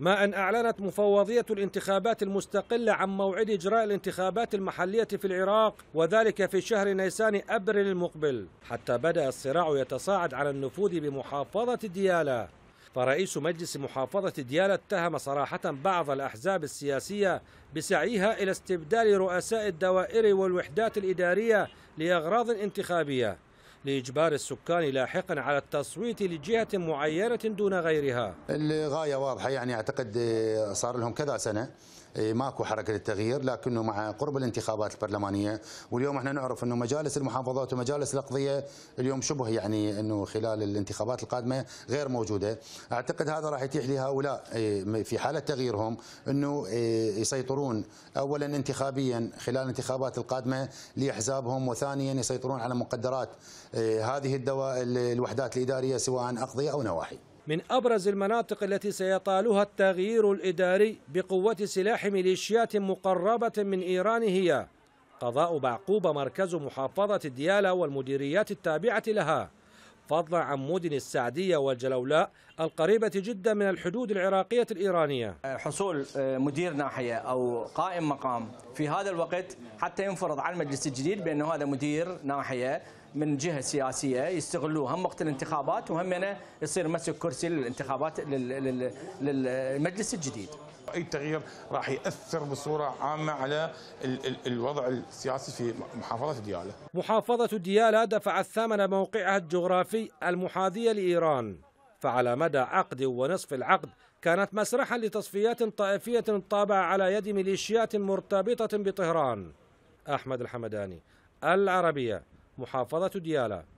ما أن أعلنت مفوضية الانتخابات المستقلة عن موعد إجراء الانتخابات المحلية في العراق وذلك في شهر نيسان أبريل المقبل حتى بدأ الصراع يتصاعد على النفوذ بمحافظة ديالى فرئيس مجلس محافظة ديالى اتهم صراحة بعض الأحزاب السياسية بسعيها إلى استبدال رؤساء الدوائر والوحدات الإدارية لأغراض انتخابية لإجبار السكان لاحقا على التصويت لجهة معينة دون غيرها الغاية واضحة يعني أعتقد آه، صار لهم كذا سنة آه، ماكو حركه للتغيير لكنه مع قرب الانتخابات البرلمانيه واليوم احنا نعرف انه مجالس المحافظات ومجالس الاقضيه اليوم شبه يعني انه خلال الانتخابات القادمه غير موجوده، اعتقد هذا راح يتيح لهؤلاء آه، في حاله تغييرهم انه يسيطرون اولا انتخابيا خلال الانتخابات القادمه لاحزابهم وثانيا يسيطرون على مقدرات إيه، هذه الدواء الوحدات الإدارية سواء أقضية أو نواحي من أبرز المناطق التي سيطالها التغيير الإداري بقوة سلاح ميليشيات مقربة من إيران هي قضاء بعقوبة مركز محافظة الديالة والمديريات التابعة لها فضلا عن مدن السعدية والجلولاء القريبة جدا من الحدود العراقية الإيرانية حصول آه، مدير ناحية أو قائم مقام في هذا الوقت حتى ينفرض على المجلس الجديد بأنه هذا مدير ناحية من جهه سياسيه يستغلوها هم وقت الانتخابات وهم أنا يصير مسك كرسي للانتخابات للمجلس الجديد. اي تغيير راح ياثر بصوره عامه على الوضع السياسي في محافظه دياله. محافظه دياله دفعت ثمن موقعها الجغرافي المحاذيه لايران. فعلى مدى عقد ونصف العقد كانت مسرحا لتصفيات طائفيه طابع على يد ميليشيات مرتبطه بطهران. احمد الحمداني العربيه محافظة ديالا